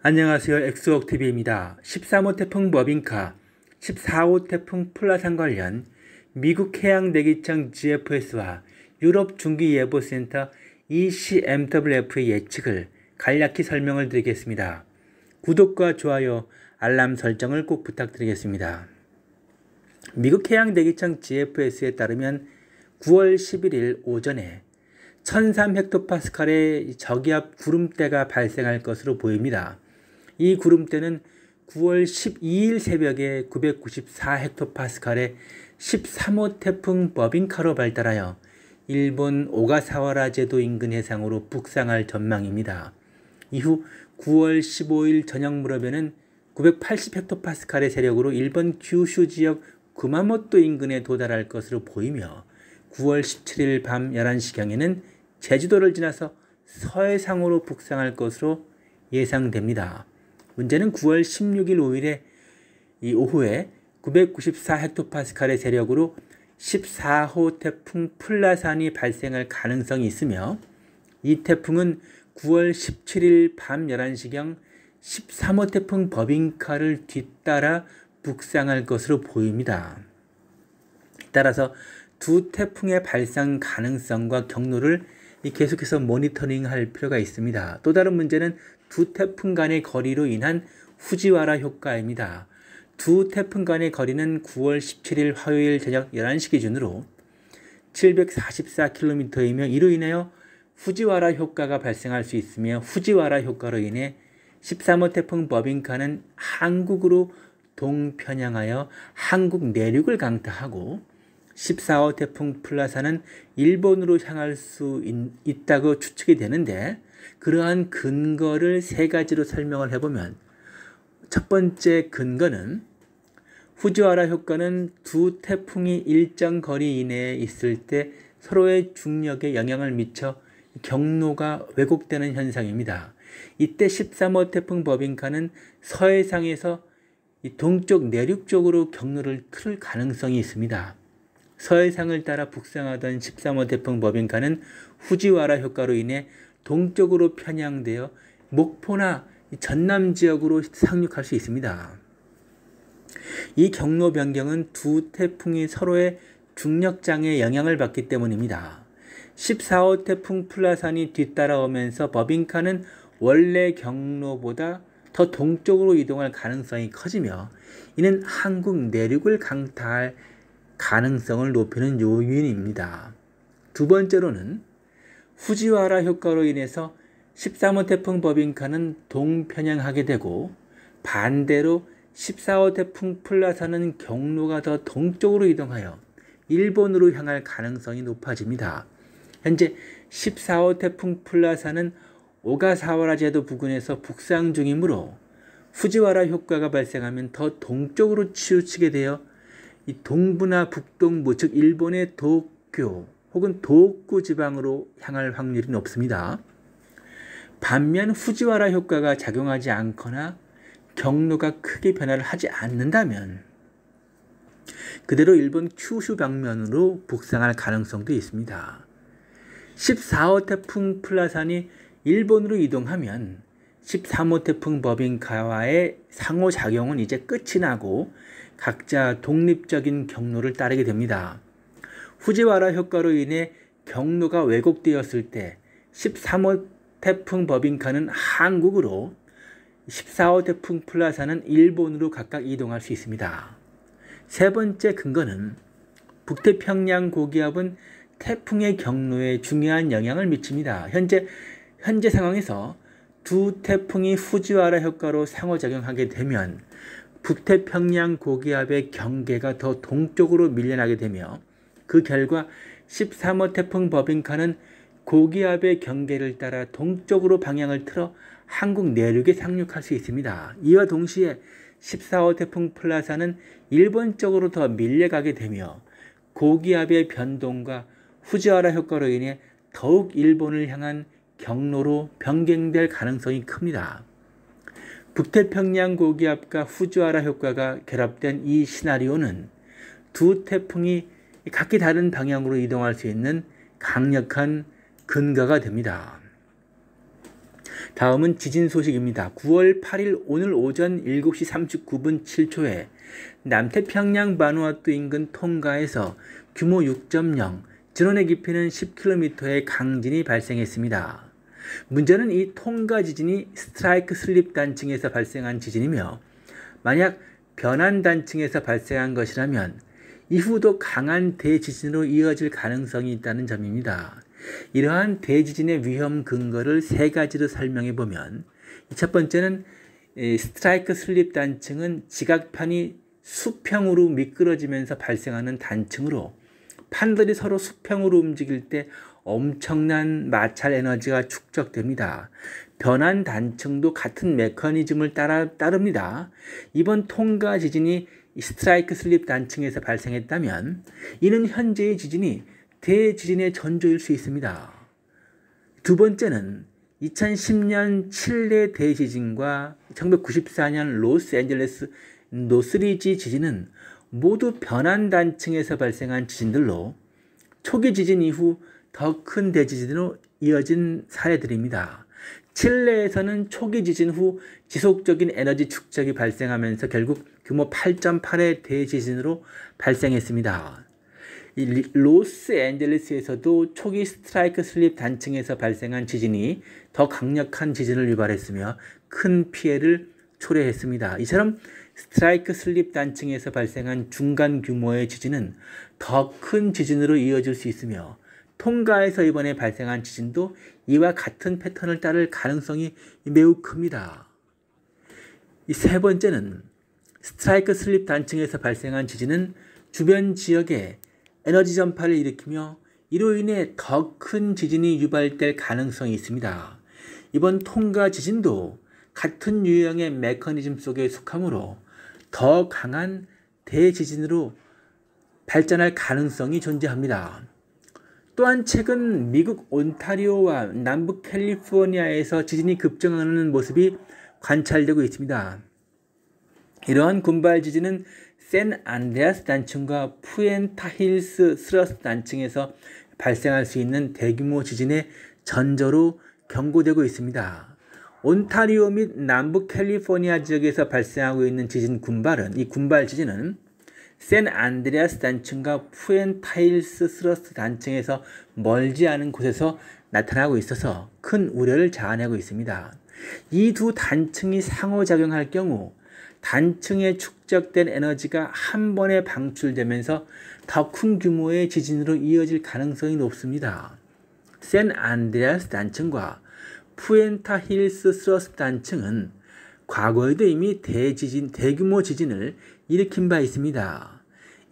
안녕하세요. 엑스웍TV입니다. 13호 태풍 버빈카 14호 태풍 플라산 관련 미국 해양대기청 GFS와 유럽 중기예보센터 ECMWF의 예측을 간략히 설명을 드리겠습니다. 구독과 좋아요, 알람 설정을 꼭 부탁드리겠습니다. 미국 해양대기청 GFS에 따르면 9월 11일 오전에 1003헥토파스칼의 저기압 구름대가 발생할 것으로 보입니다. 이 구름대는 9월 12일 새벽에 994헥토파스칼의 13호 태풍 버빙카로 발달하여 일본 오가사와라 제도 인근 해상으로 북상할 전망입니다. 이후 9월 15일 저녁 무렵에는 980헥토파스칼의 세력으로 일본 규슈 지역 구마모토 인근에 도달할 것으로 보이며 9월 17일 밤 11시경에는 제주도를 지나서 서해상으로 북상할 것으로 예상됩니다. 문제는 9월 16일 5일에 이 오후에 994헥토파스칼의 세력으로 14호 태풍 플라산이 발생할 가능성이 있으며 이 태풍은 9월 17일 밤 11시경 13호 태풍 버빙카를 뒤따라 북상할 것으로 보입니다. 따라서 두 태풍의 발생 가능성과 경로를 계속해서 모니터링할 필요가 있습니다. 또 다른 문제는 두 태풍 간의 거리로 인한 후지와라 효과입니다. 두 태풍 간의 거리는 9월 17일 화요일 저녁 11시 기준으로 744km이며 이로 인하여 후지와라 효과가 발생할 수 있으며 후지와라 효과로 인해 13호 태풍 버빙카는 한국으로 동편향하여 한국 내륙을 강타하고 14호 태풍 플라사는 일본으로 향할 수 있, 다고 추측이 되는데 그러한 근거를 세 가지로 설명을 해보면 첫 번째 근거는 후지와라 효과는 두 태풍이 일정 거리 이내에 있을 때 서로의 중력에 영향을 미쳐 경로가 왜곡되는 현상입니다. 이때 13호 태풍 버빙카는 서해상에서 동쪽 내륙 쪽으로 경로를 틀 가능성이 있습니다. 서해상을 따라 북상하던 13호 태풍 버빙카는 후지와라 효과로 인해 동쪽으로 편향되어 목포나 전남 지역으로 상륙할 수 있습니다. 이 경로 변경은 두 태풍이 서로의 중력장에 영향을 받기 때문입니다. 14호 태풍 플라산이 뒤따라오면서 버빙카는 원래 경로보다 더 동쪽으로 이동할 가능성이 커지며 이는 한국 내륙을 강타할 가능성을 높이는 요인입니다. 두 번째로는 후지와라 효과로 인해서 13호 태풍 버빙카는 동편향하게 되고 반대로 14호 태풍 플라사는 경로가 더 동쪽으로 이동하여 일본으로 향할 가능성이 높아집니다. 현재 14호 태풍 플라사는 오가사와라 제도 부근에서 북상 중이므로 후지와라 효과가 발생하면 더 동쪽으로 치우치게 되어 이 동부나 북동부 즉 일본의 도쿄 혹은 도쿠 지방으로 향할 확률이 높습니다. 반면 후지와라 효과가 작용하지 않거나 경로가 크게 변화를 하지 않는다면 그대로 일본 큐슈 방면으로 북상할 가능성도 있습니다. 14호 태풍 플라산이 일본으로 이동하면 13호 태풍 버빙카와의 상호작용은 이제 끝이 나고 각자 독립적인 경로를 따르게 됩니다. 후지와라 효과로 인해 경로가 왜곡되었을 때 13호 태풍 버빙카는 한국으로 14호 태풍 플라사는 일본으로 각각 이동할 수 있습니다. 세 번째 근거는 북태평양 고기압은 태풍의 경로에 중요한 영향을 미칩니다. 현재 현재 상황에서 두 태풍이 후지와라 효과로 상호작용하게 되면 북태평양 고기압의 경계가 더 동쪽으로 밀려나게 되며 그 결과 13호 태풍 버빙카는 고기압의 경계를 따라 동쪽으로 방향을 틀어 한국 내륙에 상륙할 수 있습니다. 이와 동시에 14호 태풍 플라사는 일본 쪽으로 더 밀려가게 되며 고기압의 변동과 후지와라 효과로 인해 더욱 일본을 향한 경로로 변경될 가능성이 큽니다. 북태평양 고기압과 후지와라 효과가 결합된 이 시나리오는 두 태풍이 각기 다른 방향으로 이동할 수 있는 강력한 근거가 됩니다. 다음은 지진 소식입니다. 9월 8일 오늘 오전 7시 39분 7초에 남태평양 바누아투 인근 통가에서 규모 6.0, 진원의 깊이는 10km의 강진이 발생했습니다. 문제는 이 통가 지진이 스트라이크 슬립 단층에서 발생한 지진이며 만약 변환 단층에서 발생한 것이라면 이후도 강한 대지진으로 이어질 가능성이 있다는 점입니다. 이러한 대지진의 위험 근거를 세 가지로 설명해 보면 첫 번째는 스트라이크 슬립 단층은 지각판이 수평으로 미끄러지면서 발생하는 단층으로 판들이 서로 수평으로 움직일 때 엄청난 마찰 에너지가 축적됩니다. 변환 단층도 같은 메커니즘을 따라 따릅니다. 이번 통가 지진이 스트라이크 슬립 단층에서 발생했다면 이는 현재의 지진이 대지진의 전조일 수 있습니다. 두 번째는 2010년 칠레 대지진과 1994년 로스앤젤레스 노스리지 지진은 모두 변환 단층에서 발생한 지진들로 초기 지진 이후 더큰 대지진으로 이어진 사례들입니다. 칠레에서는 초기 지진 후 지속적인 에너지 축적이 발생하면서 결국 규모 8.8의 대지진으로 발생했습니다. 로스앤젤레스에서도 초기 스트라이크 슬립 단층에서 발생한 지진이 더 강력한 지진을 유발했으며 큰 피해를 초래했습니다. 이처럼 스트라이크 슬립 단층에서 발생한 중간 규모의 지진은 더 큰 지진으로 이어질 수 있으며 통가에서 이번에 발생한 지진도 이와 같은 패턴을 따를 가능성이 매우 큽니다. 이 세 번째는 스트라이크 슬립 단층에서 발생한 지진은 주변 지역에 에너지 전파를 일으키며 이로 인해 더 큰 지진이 유발될 가능성이 있습니다. 이번 통가 지진도 같은 유형의 메커니즘 속에 속하므로 더 강한 대지진으로 발전할 가능성이 존재합니다. 또한 최근 미국 온타리오와 남북 캘리포니아에서 지진이 급증하는 모습이 관찰되고 있습니다. 이러한 군발 지진은 샌 안데아스 단층과 푸엔타힐스 스러스 단층에서 발생할 수 있는 대규모 지진의 전조로 경고되고 있습니다. 온타리오 및 남부 캘리포니아 지역에서 발생하고 있는 지진 군발은 이 군발 지진은 샌 안드레아스 단층과 푸엔타일스 스러스 단층에서 멀지 않은 곳에서 나타나고 있어서 큰 우려를 자아내고 있습니다. 이 두 단층이 상호작용할 경우 단층에 축적된 에너지가 한 번에 방출되면서 더 큰 규모의 지진으로 이어질 가능성이 높습니다. 샌 안드레아스 단층과 푸엔타 힐스 스러스 단층은 과거에도 이미 대지진, 대규모 지진을 일으킨 바 있습니다.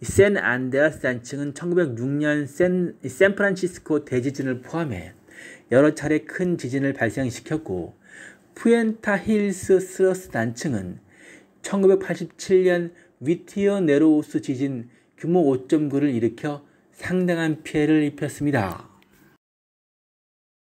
샌 안데스 단층은 1906년 샌, 샌프란시스코 대지진을 포함해 여러 차례 큰 지진을 발생시켰고 푸엔타 힐스 스러스 단층은 1987년 위티어 네로우스 지진 규모 5.9를 일으켜 상당한 피해를 입혔습니다.